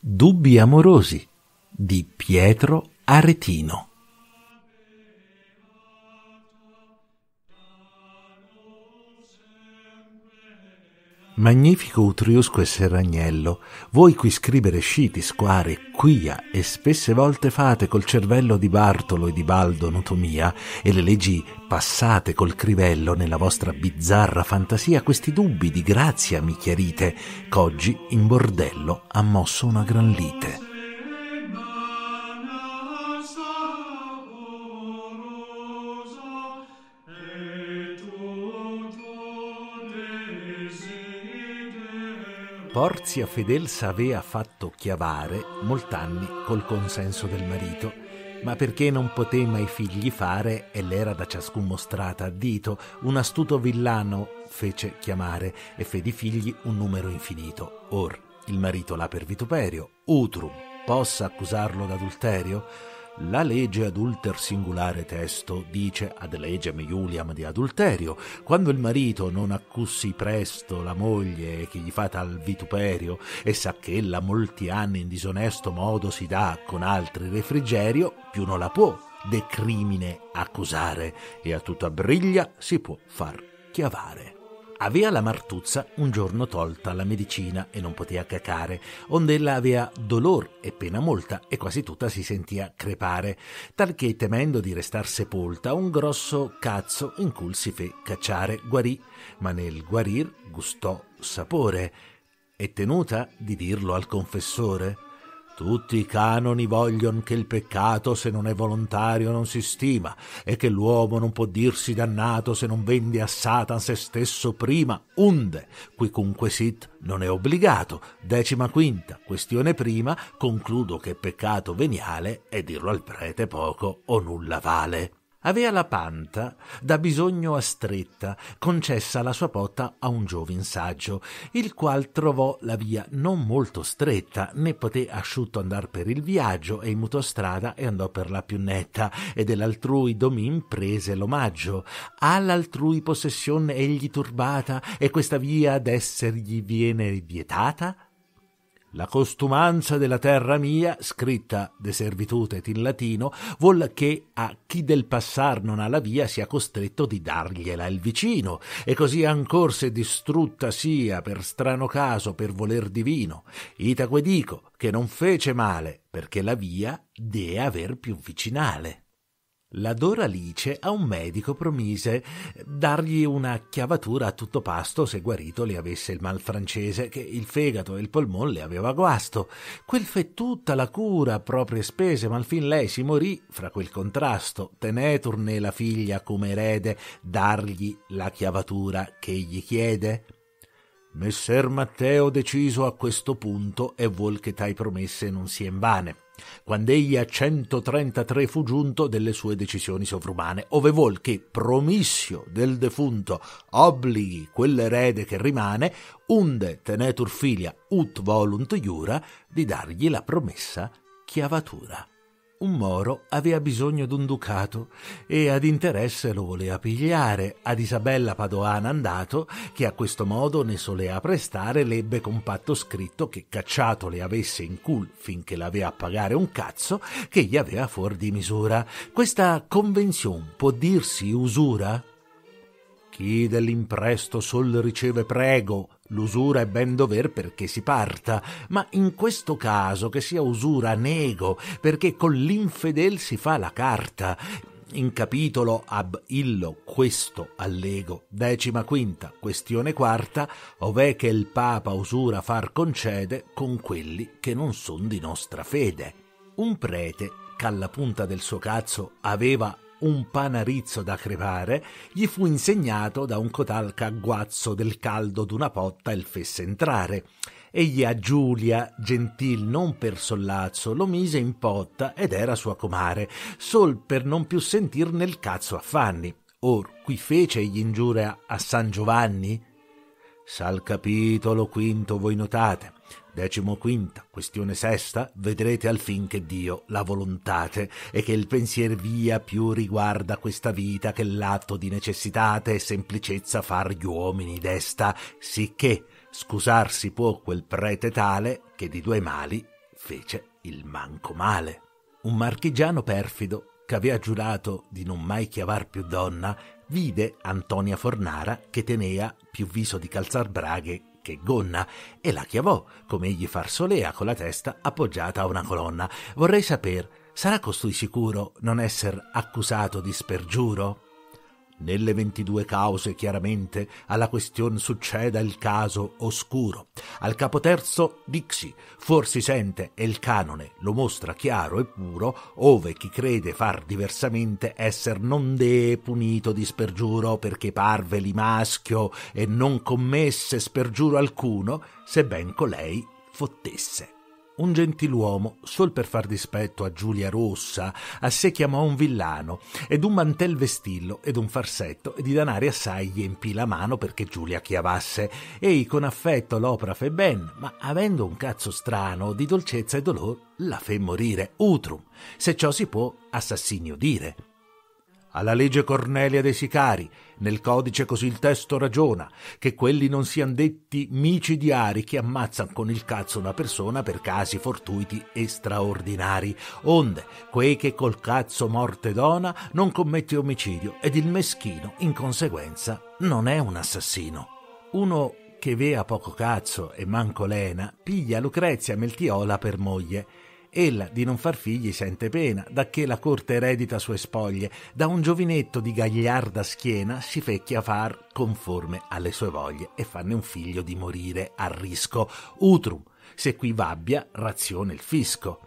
Dubbi amorosi di Pietro Aretino. Magnifico Utriusco e Serragnello, voi qui scrivere sciti, square, quia e spesse volte fate col cervello di Bartolo e di Baldo notomia e le leggi passate col crivello nella vostra bizzarra fantasia questi dubbi di grazia mi chiarite, ch'oggi in bordello ha mosso una gran lite. Porzia Fedel s'avea fatto chiavare molt'anni col consenso del marito, ma perché non poté mai figli fare e l'era da ciascun mostrata a dito, un astuto villano fece chiamare e fe di figli un numero infinito. Or il marito l'ha per vituperio, utrum, possa accusarlo d'adulterio? La legge adulter singolare testo dice ad legem Iuliam di adulterio, quando il marito non accussi presto la moglie che gli fa tal vituperio, e sa che ella molti anni in disonesto modo si dà con altri refrigerio, più non la può de crimine accusare, e a tutta briglia si può far chiavare. Avea la Martuzza un giorno tolta la medicina e non poteva cacare, ond'ella avea dolor e pena molta e quasi tutta si sentia crepare, talché temendo di restar sepolta un grosso cazzo in cui si fe cacciare, guarì, ma nel guarir gustò sapore, e tenuta di dirlo al confessore, tutti i canoni voglion che il peccato, se non è volontario, non si stima, e che l'uomo non può dirsi dannato se non vende a Satan se stesso prima, unde, quicunque sit non è obbligato. Decima quinta, questione prima, concludo che peccato veniale, e dirlo al prete poco o nulla vale. Avea la panta, da bisogno astretta, concessa la sua pota a un giovin saggio, il qual trovò la via non molto stretta, né poté asciutto andar per il viaggio, e in mutò strada e andò per la più netta, e dell'altrui domin prese l'omaggio. All'altrui possessione egli turbata, e questa via d'essergli viene vietata? La costumanza della terra mia, scritta de servitute in latino, vuol che a chi del passar non ha la via sia costretto di dargliela il vicino, e così ancor se distrutta sia per strano caso, per voler divino. Itaque dico che non fece male, perché la via dee aver più vicinale. La Doralice a un medico promise dargli una chiavatura a tutto pasto se guarito le avesse il mal francese, che il fegato e il polmon le aveva guasto. Quel fe tutta la cura a proprie spese, ma al fin lei si morì fra quel contrasto. Teneturne la figlia come erede dargli la chiavatura che gli chiede? Messer Matteo deciso a questo punto e vuol che tai promesse non sien vane quando egli a 133 fu giunto delle sue decisioni sovrumane, ove vuol che promissio del defunto obblighi quell'erede che rimane, unde tenetur filia ut volunt iura, di dargli la promessa chiavatura un moro aveva bisogno d'un ducato e ad interesse lo voleva pigliare ad Isabella Padoana andato, che a questo modo ne solea prestare, l'ebbe con patto scritto che cacciato le avesse in cul finché l'avea a pagare un cazzo, che gli aveva fuor di misura. Questa convenzion può dirsi usura? Chi dell'impresto sol riceve prego, L'usura è ben dover perché si parta, ma in questo caso che sia usura nego, perché con l'infedel si fa la carta. In capitolo ab illo questo allego, decima quinta, questione quarta, ov'è che il Papa usura far concede con quelli che non son di nostra fede. Un prete, che alla punta del suo cazzo aveva un panarizzo da crepare, gli fu insegnato da un cotal cagguazzo del caldo d'una potta il fesse entrare. Egli a Giulia, gentil non per sollazzo, lo mise in potta ed era sua comare, sol per non più sentir nel cazzo affanni. Or qui fece egli ingiuria a San Giovanni, Sal capitolo quinto voi notate, decimo quinta, questione sesta, vedrete alfin che Dio la volontate e che il pensier via più riguarda questa vita che l'atto di necessitate e semplicezza far gli uomini desta, sicché scusarsi può quel prete tale che di due mali fece il manco male. Un marchigiano perfido che avea giurato di non mai chiavar più donna vide Antonia Fornara che tenea più viso di calzar braghe che gonna e la chiavò, come egli far solea, con la testa appoggiata a una colonna. Vorrei sapere, sarà costui sicuro non esser accusato di spergiuro? Nelle 22 cause, chiaramente, alla question succeda il caso oscuro. Al capoterzo Dixi, fuor si sente e il canone lo mostra chiaro e puro, ove chi crede far diversamente esser non dee punito di spergiuro perché parve li maschio e non commesse spergiuro alcuno, se ben colei fottesse un gentiluomo, sol per far dispetto a Giulia Rossa, a sé chiamò un villano, ed un mantel vestillo, ed un farsetto, e di danari assai gli empì la mano perché Giulia chiavasse. Ei con affetto l'opera fe ben, ma avendo un cazzo strano, di dolcezza e dolor, la fe morire utrum, se ciò si può assassinio dire alla legge Cornelia dei Sicari, nel codice così il testo ragiona, che quelli non sian detti micidiari che ammazzan con il cazzo una persona per casi fortuiti e straordinari, onde quei che col cazzo morte dona non commette omicidio ed il meschino, in conseguenza, non è un assassino. Uno che vea poco cazzo e manco lena, piglia Lucrezia Meltiola per moglie, Ella di non far figli sente pena, da che la corte eredita sue spoglie, da un giovinetto di gagliarda schiena si fecchia far conforme alle sue voglie e fanne un figlio di morire a risco. Utrum, se qui vabbia, razione il fisco.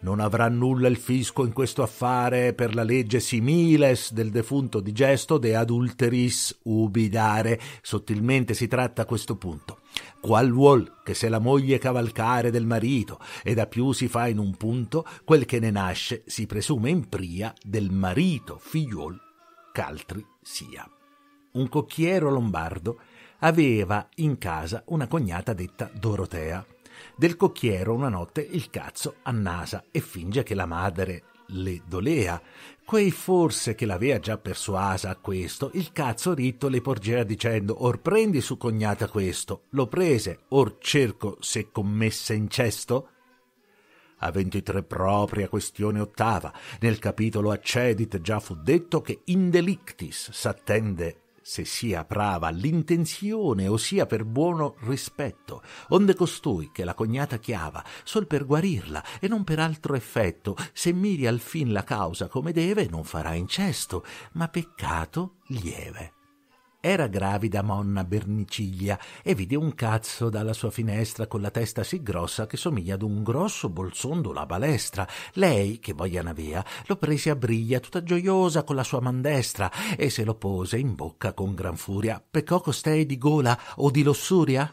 Non avrà nulla il fisco in questo affare per la legge similes del defunto digesto de adulteris ubidare. Sottilmente si tratta a questo punto Qual vuol che se la moglie cavalcare del marito e da più si fa in un punto, quel che ne nasce si presume in pria del marito figliuol ch'altri sia. Un cocchiero lombardo aveva in casa una cognata detta Dorotea. Del cocchiero una notte il cazzo annasa e finge che la madre le dolea. Quei forse che l'avea già persuasa a questo, il cazzo ritto le porgea dicendo Or prendi su cognata questo, lo prese, or cerco se commessa in cesto? A 23 propria questione ottava, nel capitolo Accedit già fu detto che in delictis s'attende se sia prava l'intenzione o sia per buono rispetto, onde costui che la cognata chiava, sol per guarirla e non per altro effetto, se miri al fin la causa come deve, non farà incesto, ma peccato lieve. Era gravida Monna Berniciglia e vide un cazzo dalla sua finestra con la testa sì grossa che somiglia ad un grosso bolsondo la balestra. Lei, che voglia n'avea, lo prese a briglia tutta gioiosa con la sua man destra e se lo pose in bocca con gran furia. Peccò costei di gola o di lussuria?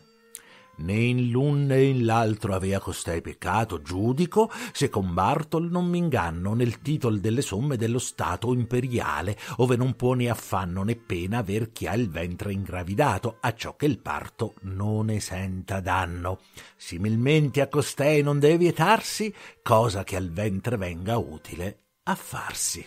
Né in l'un né in l'altro avea costei peccato, giudico, se con Bartol non m'inganno nel titol delle somme dello Stato imperiale, ove non può né affanno né pena aver chi ha il ventre ingravidato, acciò che il parto non ne senta danno. Similmente a costei non deve vietarsi cosa che al ventre venga utile a farsi.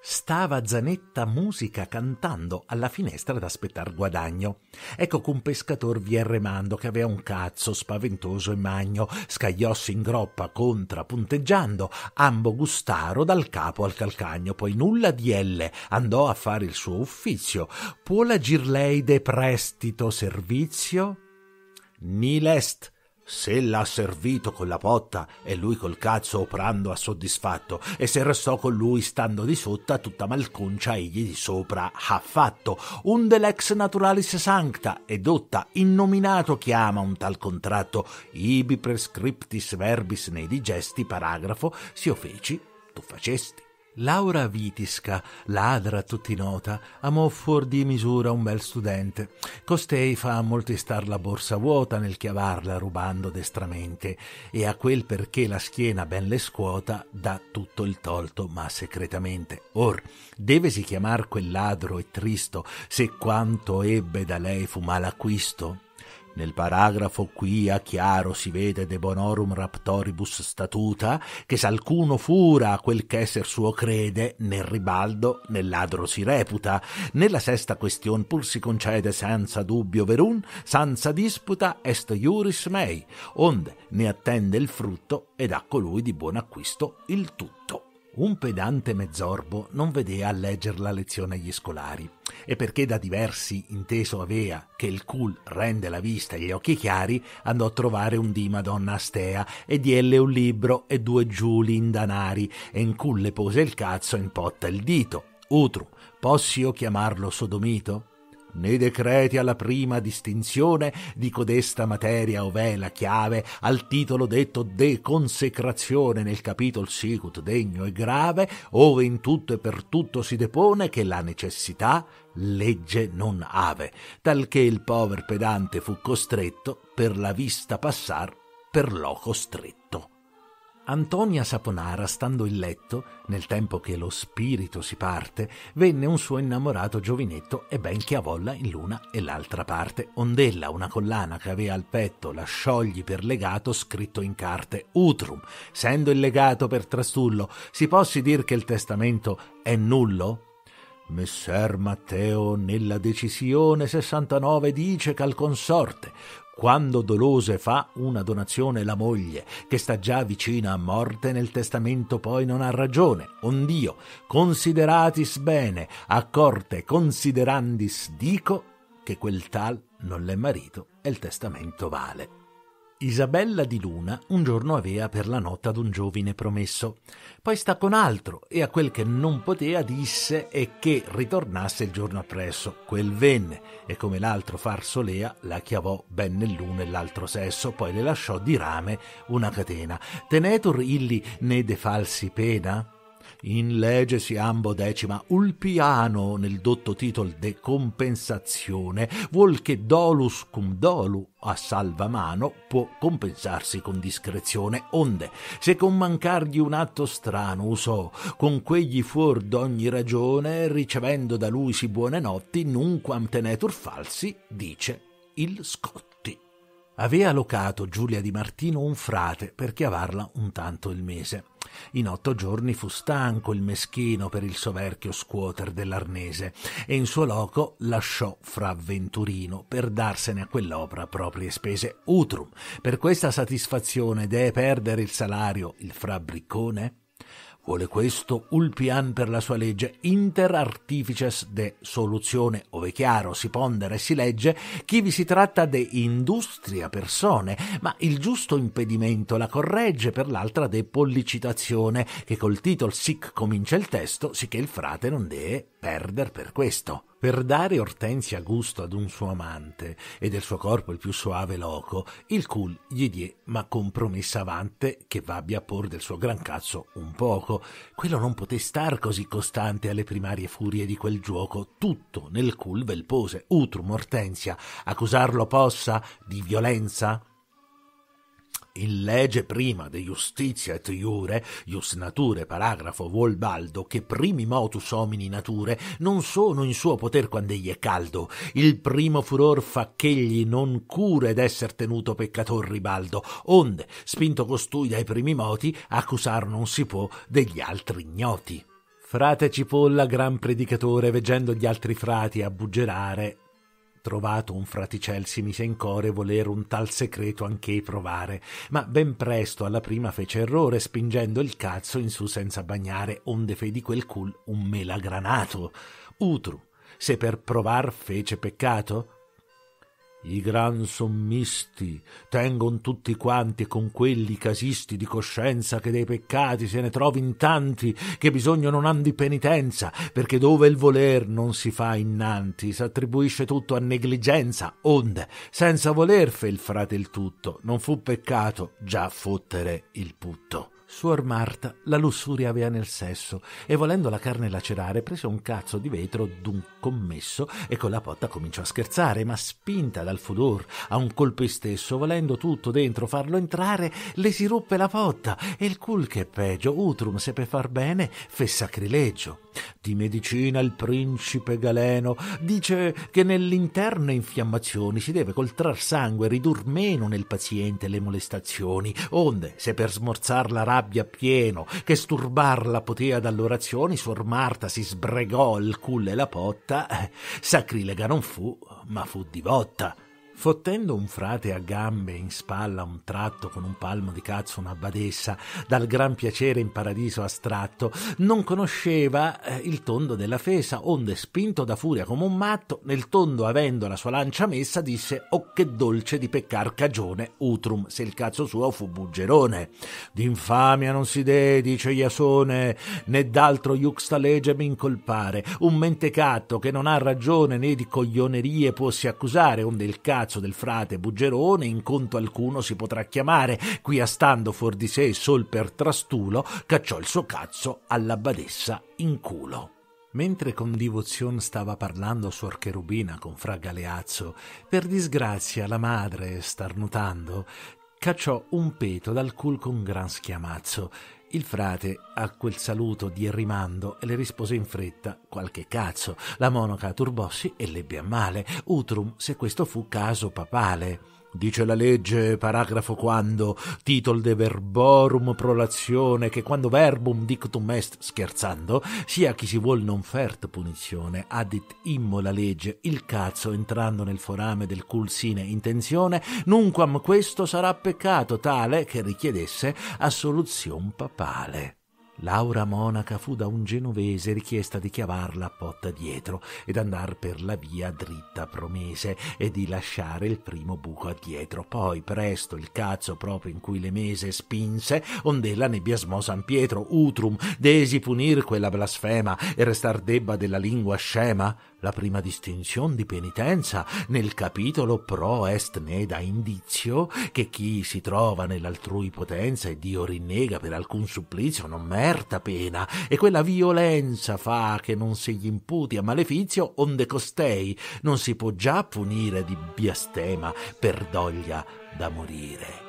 Stava Zanetta Musica cantando alla finestra ad aspettar guadagno. Ecco che un pescator vi remando che aveva un cazzo spaventoso e magno, scagliossi in groppa contra punteggiando, ambo gustaro dal capo al calcagno, poi nulla di elle andò a fare il suo uffizio. Può la girlei de prestito servizio? Ni lest. Se l'ha servito con la potta e lui col cazzo oprando a soddisfatto, e se restò con lui stando di sotto, tutta malconcia egli di sopra ha fatto. Un delex naturalis sancta, e dotta, innominato chiama un tal contratto, ibi prescriptis verbis nei digesti, paragrafo, si feci, tu facesti. Laura Vitisca, ladra tutti nota, amò fuor di misura un bel studente. Costei fa molti star la borsa vuota nel chiavarla rubando destramente, e a quel perché la schiena ben le scuota dà tutto il tolto ma secretamente. Or, devesi chiamar quel ladro e tristo, se quanto ebbe da lei fu malacquisto? Nel paragrafo qui a chiaro si vede de bonorum raptoribus statuta che s'alcuno fura a quel che esser suo crede, nel ribaldo nel ladro si reputa. Nella sesta question pur si concede senza dubbio verun, senza disputa est iuris mei, onde ne attende il frutto ed a colui di buon acquisto il tutto un pedante mezzorbo non vedea a legger la lezione agli scolari, e perché da diversi inteso avea che il cul rende la vista e gli occhi chiari, andò a trovare un di Madonna Astea e dielle un libro e due giuli in danari, e in cul le pose il cazzo e in potta il dito. Utru, possi io chiamarlo sodomito? né decreti alla prima distinzione di codesta materia ov'è la chiave al titolo detto de consecrazione nel capitol sicut degno e grave ove in tutto e per tutto si depone che la necessità legge non ave talché il pover pedante fu costretto per la vista passar per lo costretto Antonia Saponara, stando in letto, nel tempo che lo spirito si parte, venne un suo innamorato giovinetto e ben chiavolla in l'una e l'altra parte. Ondella, una collana che aveva al petto, la sciogli per legato, scritto in carte Utrum. Sendo il legato per trastullo, si possi dir che il testamento è nullo? Messer Matteo nella decisione 69 dice che al consorte, quando dolose fa una donazione la moglie, che sta già vicina a morte, nel testamento poi non ha ragione. Ondio, consideratis bene, accorte considerandis dico che quel tal non l'è marito e il testamento vale. Isabella di Luna un giorno avea per la notte ad un giovine promesso, poi sta con altro e a quel che non potea disse e che ritornasse il giorno appresso. Quel venne e come l'altro far solea la chiavò ben nell'uno e l'altro sesso, poi le lasciò di rame una catena. Tenetur illi ne de falsi pena? in legesi ambo decima ulpiano nel dotto titol de compensazione vuol che dolus cum dolu a salvamano può compensarsi con discrezione onde se con mancargli un atto strano usò con quegli fuor d'ogni ragione ricevendo da lui si buone notti nunquam tenetur falsi dice il scotto avea locato Giulia di Martino un frate per chiavarla un tanto il mese. In otto giorni fu stanco il meschino per il soverchio scuoter dell'arnese e in suo loco lasciò fra Venturino per darsene a quell'opera proprie spese utrum. Per questa soddisfazione dee perdere il salario il fra Briccone? Vuole questo Ulpian per la sua legge inter artifices de soluzione, ove chiaro si pondera e si legge, chi vi si tratta de industria persone, ma il giusto impedimento la corregge per l'altra de pollicitazione, che col titol sic comincia il testo, sicché il frate non dee perder per questo. Per dare Ortensia gusto ad un suo amante e del suo corpo il più soave loco, il cul gli die ma compromessa avante che v'abbia a por del suo gran cazzo un poco. Quello non poté star così costante alle primarie furie di quel giuoco, tutto nel cul vel pose, utrum Ortensia, accusarlo possa di violenza? in legge prima de justitia et iure, ius nature paragrafo vuol baldo, che primi motus homini nature non sono in suo poter quando egli è caldo. Il primo furor fa ch'egli non cure d'esser tenuto peccator ribaldo, onde, spinto costui dai primi moti, accusar non si può degli altri ignoti. Frate Cipolla, gran predicatore, veggendo gli altri frati a Trovato un fraticel si mise in core volere un tal secreto anche provare, ma ben presto alla prima fece errore spingendo il cazzo in su senza bagnare, onde fe di quel cul un melagranato. Utru, se per provar fece peccato, i gran sommisti tengon tutti quanti con quelli casisti di coscienza che dei peccati se ne trovin tanti che bisogno non han di penitenza, perché dove il voler non si fa innanti, s'attribuisce tutto a negligenza, onde senza voler fe il frate il tutto, non fu peccato già fottere il putto. Suor Marta la lussuria aveva nel sesso e volendo la carne lacerare prese un cazzo di vetro d'un commesso e con la potta cominciò a scherzare, ma spinta dal fudor a un colpo istesso, volendo tutto dentro farlo entrare, le si ruppe la potta e il cul che è peggio, utrum se per far bene fe sacrilegio. Di medicina il principe Galeno dice che nell'interna infiammazione si deve col trar sangue ridur meno nel paziente le molestazioni, onde se per smorzar la rabbia pieno che sturbarla potea dall'orazione suor Marta si sbregò il culle e la potta, eh, sacrilega non fu, ma fu divotta. Fottendo un frate a gambe in spalla un tratto con un palmo di cazzo una badessa, dal gran piacere in paradiso astratto, non conosceva eh, il tondo della fesa, onde spinto da furia come un matto, nel tondo avendo la sua lancia messa, disse «O oh, che dolce di peccar cagione, utrum, se il cazzo suo fu buggerone! D'infamia non si dee», dice Iasone, né d'altro juxta legem incolpare, un mentecatto che non ha ragione né di coglionerie può si accusare, onde il cazzo palazzo del frate Buggerone in conto alcuno si potrà chiamare, qui astando fuor di sé sol per trastulo, cacciò il suo cazzo alla badessa in culo. Mentre con divozione stava parlando suor Cherubina con fra Galeazzo, per disgrazia la madre, starnutando, cacciò un peto dal cul con gran schiamazzo il frate a quel saluto di rimando le rispose in fretta qualche cazzo. La monaca turbossi e lebbe a male. Utrum se questo fu caso papale. Dice la legge, paragrafo quando, titol de verborum prolazione, che quando verbum dictum est scherzando, sia chi si vuol non fert punizione, adit immo la legge, il cazzo entrando nel forame del culsine intenzione, nunquam questo sarà peccato tale che richiedesse assoluzion papale. Laura monaca fu da un genovese richiesta di chiavarla a potta dietro ed andar per la via dritta promese e di lasciare il primo buco addietro. Poi presto il cazzo proprio in cui le mese spinse, ondella ne biasmò San Pietro, utrum, desi punir quella blasfema e restar debba della lingua scema la prima distinzione di penitenza nel capitolo pro est ne da indizio che chi si trova nell'altrui potenza e Dio rinnega per alcun supplizio non merta pena e quella violenza fa che non se gli imputi a malefizio onde costei non si può già punire di biastema per doglia da morire